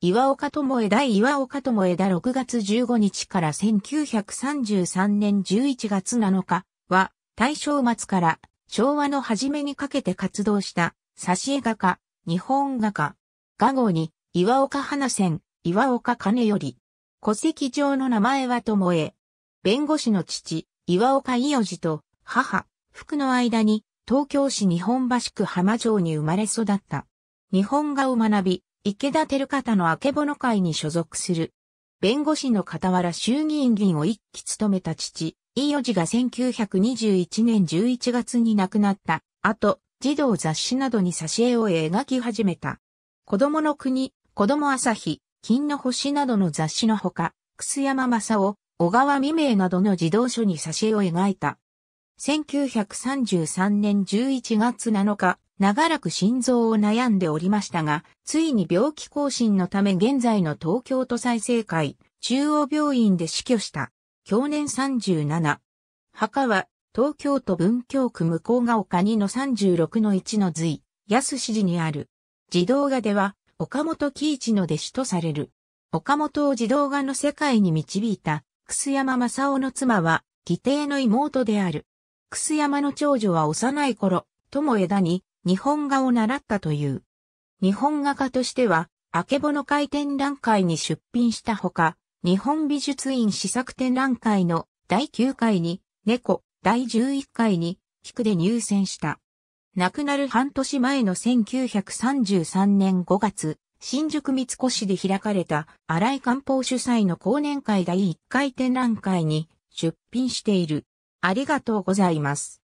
岩岡智恵第岩岡智恵だ6月15日から1933年11月7日は大正末から昭和の初めにかけて活動した挿絵画家、日本画家。画号に岩岡花仙、岩岡金より。戸籍上の名前は智恵。弁護士の父、岩岡伊予寺と母、福の間に東京市日本橋区浜城に生まれ育った。日本画を学び、池田照方の明けぼの会に所属する。弁護士の傍ら衆議院議員を一期務めた父、飯与次が1921年11月に亡くなった後、児童雑誌などに挿絵を描き始めた。子供の国、子供朝日、金の星などの雑誌のほか、楠山正夫、小川未明などの児童書に挿絵を描いた。1933年11月7日、長らく心臓を悩んでおりましたが、ついに病気更新のため現在の東京都再生会、中央病院で死去した。去年37。墓は、東京都文京区向ヶ丘2の36の1の随、安市寺にある。児童画では、岡本喜一の弟子とされる。岡本を児童画の世界に導いた、楠山正夫の妻は、義弟の妹である。楠山の長女は幼い頃、とも枝に、日本画を習ったという。日本画家としては、あけぼの会展覧会に出品したほか、日本美術院試作展覧会の第9回に、猫、第11回に、菊で入選した。亡くなる半年前の1933年5月、新宿三越で開かれた荒井官房主催の後年会第1回展覧会に出品している。ありがとうございます。